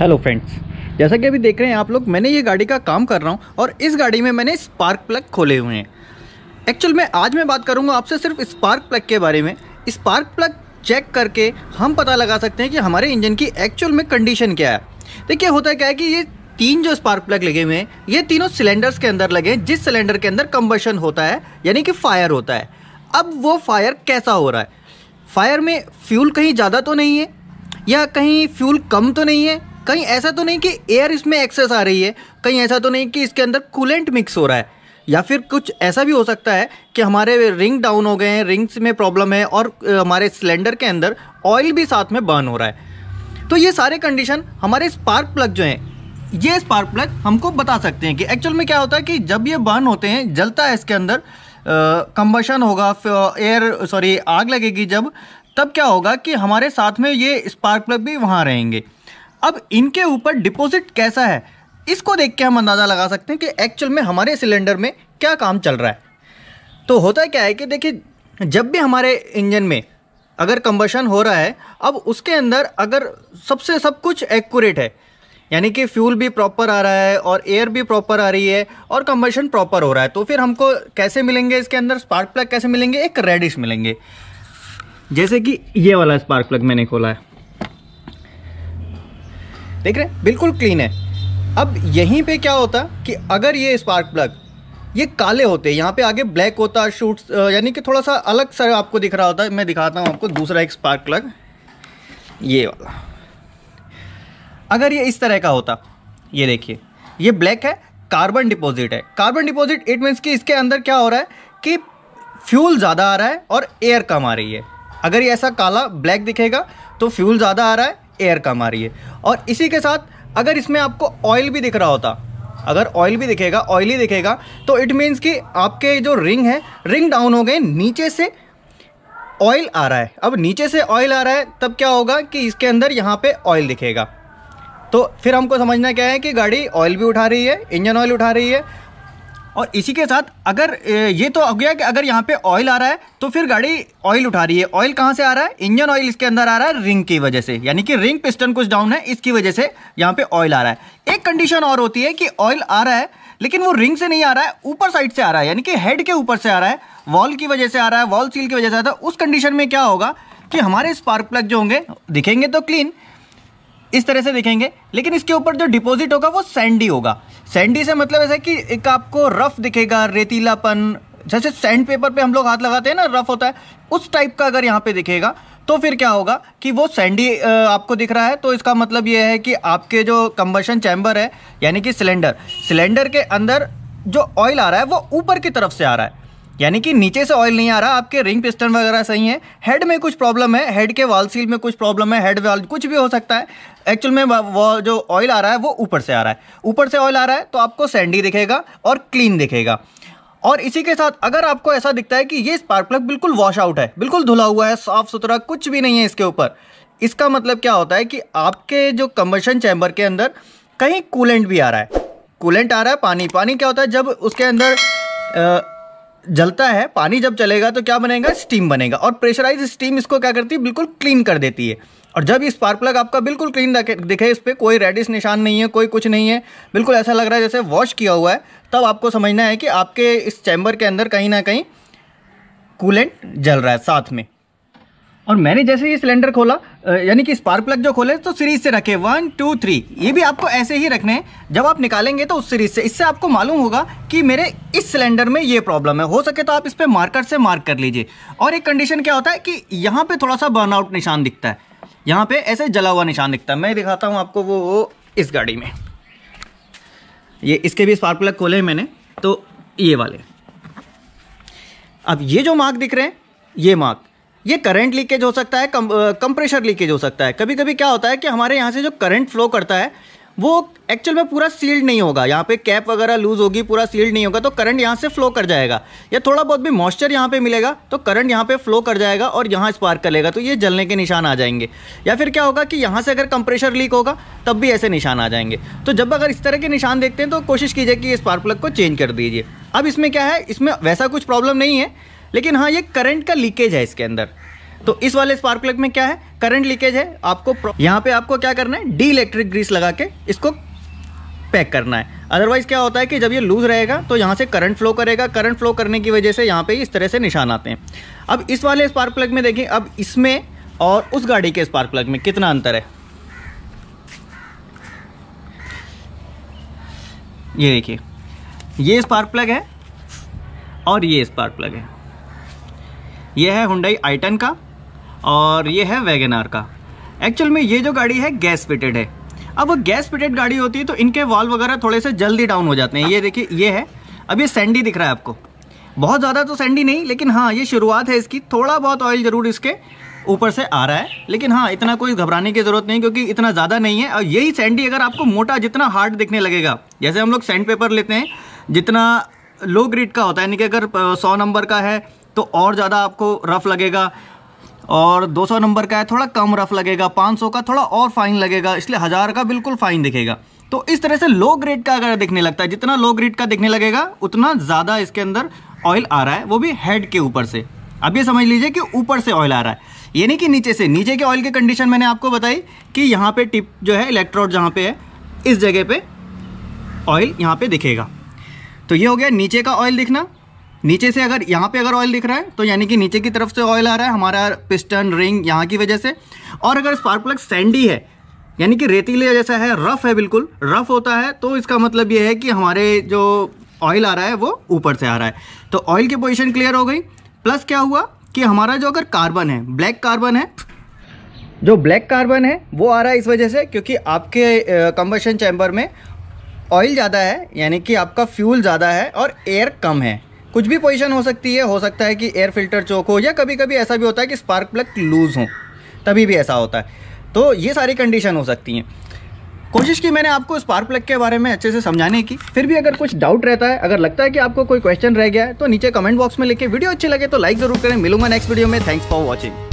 hello friends जैसा कि अभी देख रहे हैं आप लोग मैंने ये गाड़ी का काम कर रहा हूँ और इस गाड़ी में मैंने स्पार्क प्लग खोले हुए हैं एक्चुअल मैं आज मैं बात करूँगा आपसे सिर्फ स्पार्क प्लग के बारे में स्पार्क प्लग चेक करके हम पता लगा सकते हैं कि हमारे इंजन की एक्चुअल में कंडीशन क्या है देखिए होता है क्या है कि ये तीन जो स्पार्क प्लग लगे हुए हैं ये तीनों सिलेंडर्स के अंदर लगे हैं जिस सिलेंडर के अंदर कम्बशन होता है यानी कि फायर होता है अब वो फायर कैसा हो रहा है फायर में फ्यूल कहीं ज़्यादा तो नहीं है या कहीं फ्यूल कम तो नहीं है कहीं ऐसा तो नहीं कि एयर इसमें एक्सेस आ रही है कहीं ऐसा तो नहीं कि इसके अंदर कूलेंट मिक्स हो रहा है या फिर कुछ ऐसा भी हो सकता है कि हमारे रिंग डाउन हो गए हैं रिंग्स में प्रॉब्लम है और हमारे सिलेंडर के अंदर ऑयल भी साथ में बर्न हो रहा है तो ये सारे कंडीशन हमारे स्पार्क प्लग जो हैं ये स्पार्क प्लग हमको बता सकते हैं कि एक्चुअल में क्या होता है कि जब ये बर्न होते हैं जलता है इसके अंदर कंबशन होगा एयर सॉरी आग लगेगी जब तब क्या होगा कि हमारे साथ में ये स्पार्क प्लग भी वहाँ रहेंगे अब इनके ऊपर डिपॉजिट कैसा है इसको देख के हम अंदाज़ा लगा सकते हैं कि एक्चुअल में हमारे सिलेंडर में क्या काम चल रहा है तो होता क्या है कि देखिए जब भी हमारे इंजन में अगर कंबशन हो रहा है अब उसके अंदर अगर सबसे सब कुछ एक्यूरेट है यानी कि फ्यूल भी प्रॉपर आ रहा है और एयर भी प्रॉपर आ रही है और कंबशन प्रॉपर हो रहा है तो फिर हमको कैसे मिलेंगे इसके अंदर स्पार्क प्लग कैसे मिलेंगे एक रेडिश मिलेंगे जैसे कि ये वाला स्पार्क प्लग मैंने खोला है देख रहे हैं बिल्कुल क्लीन है अब यहीं पे क्या होता कि अगर ये स्पार्क प्लग ये काले होते यहाँ पे आगे ब्लैक होता शूट यानी कि थोड़ा सा अलग सा आपको दिख रहा होता है मैं दिखाता हूँ आपको दूसरा एक स्पार्क प्लग ये वाला अगर ये इस तरह का होता ये देखिए ये ब्लैक है कार्बन डिपॉजिट है कार्बन डिपॉजिट इट मीन्स कि इसके अंदर क्या हो रहा है कि फ्यूल ज़्यादा आ रहा है और एयर कम आ रही है अगर ये ऐसा काला ब्लैक दिखेगा तो फ्यूल ज़्यादा आ रहा है एयर कम आ रही है और इसी के साथ अगर इसमें आपको ऑयल भी दिख रहा होता अगर ऑयल भी दिखेगा ऑयली दिखेगा तो इट मीन्स कि आपके जो रिंग है रिंग डाउन हो गए नीचे से ऑयल आ रहा है अब नीचे से ऑयल आ रहा है तब क्या होगा कि इसके अंदर यहाँ पे ऑयल दिखेगा तो फिर हमको समझना क्या है कि गाड़ी ऑयल भी उठा रही है इंजन ऑयल उठा रही है और इसी के साथ अगर ये तो हो गया कि अगर यहाँ पे ऑयल आ रहा है तो फिर गाड़ी ऑयल उठा रही है ऑयल कहाँ से आ रहा है इंजन ऑयल इसके अंदर आ रहा है रिंग की वजह से यानी कि रिंग पिस्टन कुछ डाउन है इसकी वजह से यहाँ पे ऑयल आ रहा है एक कंडीशन और होती है कि ऑयल आ रहा है लेकिन वो रिंग से नहीं आ रहा है ऊपर साइड से आ रहा है यानी कि हेड के ऊपर से आ रहा है वॉल की वजह से आ रहा है वॉल सील की वजह से आ रहा है उस कंडीशन में क्या होगा कि हमारे स्पार्क प्लग जो होंगे दिखेंगे तो क्लीन इस तरह से दिखेंगे लेकिन इसके ऊपर जो डिपॉजिट होगा वो सैंडी होगा सैंडी से मतलब ऐसा कि एक आपको रफ दिखेगा रेतीलापन जैसे सैंड पेपर पे हम लोग हाथ लगाते हैं ना रफ होता है उस टाइप का अगर यहाँ पे दिखेगा तो फिर क्या होगा कि वो सैंडी आपको दिख रहा है तो इसका मतलब ये है कि आपके जो कम्बशन चैम्बर है यानी कि सिलेंडर सिलेंडर के अंदर जो ऑयल आ रहा है वो ऊपर की तरफ से आ रहा है यानी कि नीचे से ऑयल नहीं आ रहा आपके रिंग पिस्टन वगैरह सही है हेड में कुछ प्रॉब्लम है हेड के वाल सील में कुछ प्रॉब्लम है हेड वाल कुछ भी हो सकता है एक्चुअल में वो जो ऑयल आ रहा है वो ऊपर से आ रहा है ऊपर से ऑयल आ रहा है तो आपको सैंडी दिखेगा और क्लीन दिखेगा और इसी के साथ अगर आपको ऐसा दिखता है कि ये स्पार्क प्लग बिल्कुल वॉश आउट है बिल्कुल धुला हुआ है साफ़ सुथरा कुछ भी नहीं है इसके ऊपर इसका मतलब क्या होता है कि आपके जो कम्बशन चैम्बर के अंदर कहीं कूलेंट भी आ रहा है कूलेंट आ रहा है पानी पानी क्या होता है जब उसके अंदर आ, जलता है पानी जब चलेगा तो क्या बनेगा स्टीम बनेगा और प्रेशराइज स्टीम इसको क्या करती है बिल्कुल क्लीन कर देती है और जब ये स्पार्क प्लग आपका बिल्कुल क्लीन दिखे इस पर कोई रेडिश निशान नहीं है कोई कुछ नहीं है बिल्कुल ऐसा लग रहा है जैसे वॉश किया हुआ है तब आपको समझना है कि आपके इस चैम्बर के अंदर कहीं ना कहीं कूलेंट जल रहा है साथ में और मैंने जैसे ही सिलेंडर खोला यानी कि स्पार्क प्लग जो खोले तो सीरीज से रखे वन टू थ्री ये भी आपको ऐसे ही रखने हैं जब आप निकालेंगे तो उस सीरीज से इससे आपको मालूम होगा कि मेरे इस सिलेंडर में ये प्रॉब्लम है हो सके तो आप इस पर मार्कर से मार्क कर लीजिए और एक कंडीशन क्या होता है कि यहाँ पर थोड़ा सा बर्नआउट निशान दिखता है यहाँ पर ऐसे जला हुआ निशान दिखता है मैं दिखाता हूँ आपको वो इस गाड़ी में ये इसके भी स्पार्क प्लग खोले हैं मैंने तो ये वाले अब ये जो मार्क दिख रहे हैं ये मार्क ये करंट लीकेज हो सकता है कंप्रेशर लीकेज हो सकता है कभी कभी क्या होता है कि हमारे यहाँ से जो करंट फ्लो करता है वो एक्चुअल में पूरा सील्ड नहीं होगा यहाँ पे कैप वगैरह लूज होगी पूरा सील्ड नहीं होगा तो करंट यहाँ से फ्लो कर जाएगा या थोड़ा बहुत भी मॉइस्चर यहाँ पे मिलेगा तो करंट यहाँ पे फ्लो कर जाएगा और यहाँ स्पार्क कर लेगा तो ये जलने के निशान आ जाएंगे या फिर क्या होगा कि यहाँ से अगर कंप्रेशर लीक होगा तब भी ऐसे निशान आ जाएंगे तो जब अगर इस तरह के निशान देखते हैं तो कोशिश कीजिए कि ये स्पार्क प्लग को चेंज कर दीजिए अब इसमें क्या है इसमें वैसा कुछ प्रॉब्लम नहीं है लेकिन हाँ ये करंट का लीकेज है इसके अंदर तो इस वाले स्पार्क प्लग में क्या है करंट लीकेज है आपको यहाँ पे आपको क्या करना है डी इलेक्ट्रिक ग्रीस लगा के इसको पैक करना है अदरवाइज क्या होता है कि जब ये लूज रहेगा तो यहाँ से करंट फ्लो करेगा करंट फ्लो करने की वजह से यहाँ पे इस तरह से निशान आते हैं अब इस वाले स्पार्क प्लग में देखिए अब इसमें और उस गाड़ी के स्पार्क प्लग में कितना अंतर है ये देखिए ये स्पार्क प्लग है और ये स्पार्क प्लग है ये है हुडई आइटन का और ये है वैगन का एक्चुअल में ये जो गाड़ी है गैस फिटेड है अब वो गैस फिटेड गाड़ी होती है तो इनके वॉल वगैरह थोड़े से जल्दी डाउन हो जाते हैं ये देखिए ये है अब ये सैंडी दिख रहा है आपको बहुत ज़्यादा तो सैंडी नहीं लेकिन हाँ ये शुरुआत है इसकी थोड़ा बहुत ऑयल ज़रूर इसके ऊपर से आ रहा है लेकिन हाँ इतना कोई घबराने की ज़रूरत नहीं क्योंकि इतना ज़्यादा नहीं है और यही सैंडी अगर आपको मोटा जितना हार्ड दिखने लगेगा जैसे हम लोग सैंड पेपर लेते हैं जितना लो ग्रेड का होता है यानी कि अगर सौ नंबर का है तो और ज़्यादा आपको रफ़ लगेगा और 200 नंबर का है थोड़ा कम रफ़ लगेगा 500 का थोड़ा और फाइन लगेगा इसलिए हज़ार का बिल्कुल फाइन दिखेगा तो इस तरह से लो ग्रेड का अगर दिखने लगता है जितना लो ग्रेड का दिखने लगेगा उतना ज़्यादा इसके अंदर ऑयल आ रहा है वो भी हेड के ऊपर से अब ये समझ लीजिए कि ऊपर से ऑयल आ रहा है ये नहीं कि नीचे से नीचे के ऑयल की कंडीशन मैंने आपको बताई कि यहाँ पर टिप जो है इलेक्ट्रोड जहाँ पे है इस जगह पे ऑयल यहाँ पर दिखेगा तो ये हो गया नीचे का ऑयल दिखना नीचे से अगर यहाँ पे अगर ऑयल दिख रहा है तो यानी कि नीचे की तरफ से ऑयल आ रहा है हमारा पिस्टन रिंग यहाँ की वजह से और अगर स्पार्क प्लग सैंडी है यानी कि रेतीले जैसा है रफ़ है बिल्कुल रफ़ होता है तो इसका मतलब ये है कि हमारे जो ऑयल आ रहा है वो ऊपर से आ रहा है तो ऑयल की पोजिशन क्लियर हो गई प्लस क्या हुआ कि हमारा जो अगर कार्बन है ब्लैक कार्बन है जो ब्लैक कार्बन है वो आ रहा है इस वजह से क्योंकि आपके कंबशन चैम्बर में ऑयल ज़्यादा है यानी कि आपका फ्यूल ज़्यादा है और एयर कम है कुछ भी पोजीशन हो सकती है हो सकता है कि एयर फिल्टर चौक हो या कभी कभी ऐसा भी होता है कि स्पार्क प्लग लूज़ हो तभी भी ऐसा होता है तो ये सारी कंडीशन हो सकती हैं कोशिश की मैंने आपको स्पार्क प्लग के बारे में अच्छे से समझाने की फिर भी अगर कुछ डाउट रहता है अगर लगता है कि आपको कोई क्वेश्चन रह गया है तो नीचे कमेंट बॉक्स में लिखे वीडियो अच्छी लगे तो लाइक ज़रूर करें मिलूंगा नेक्स्ट वीडियो में थैंक्स फॉर वॉचिंग